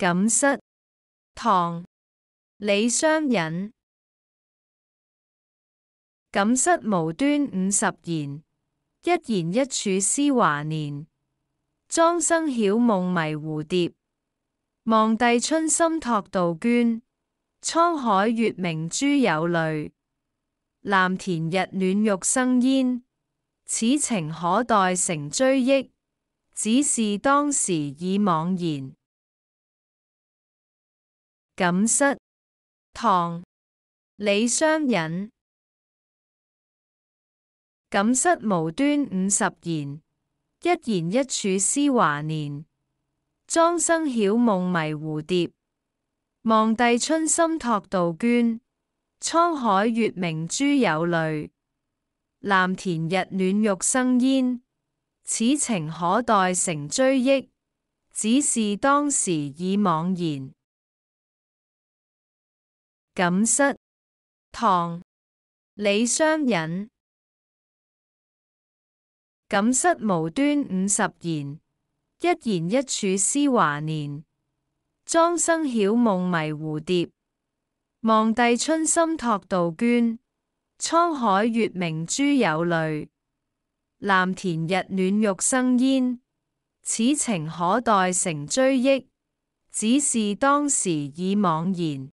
感失，唐·李商隐。感失无端五十言，一言一处思华年。庄生晓梦迷蝴蝶，望帝春心托杜鹃。沧海月明珠有泪，蓝田日暖玉生烟。此情可待成追忆？只是当时已惘然。感失，唐·李商隐。感失无端五十言，一言一柱思华年。庄生晓梦迷蝴蝶，望帝春心托杜鹃。沧海月明珠有泪，蓝田日暖玉生烟。此情可待成追忆？只是当时已惘然。感失，唐·李商隐。感失无端五十言，一言一处思华年。庄生晓梦迷蝴蝶，望帝春心托杜鹃。沧海月明珠有泪，蓝田日暖玉生烟。此情可待成追忆？只是当时已惘然。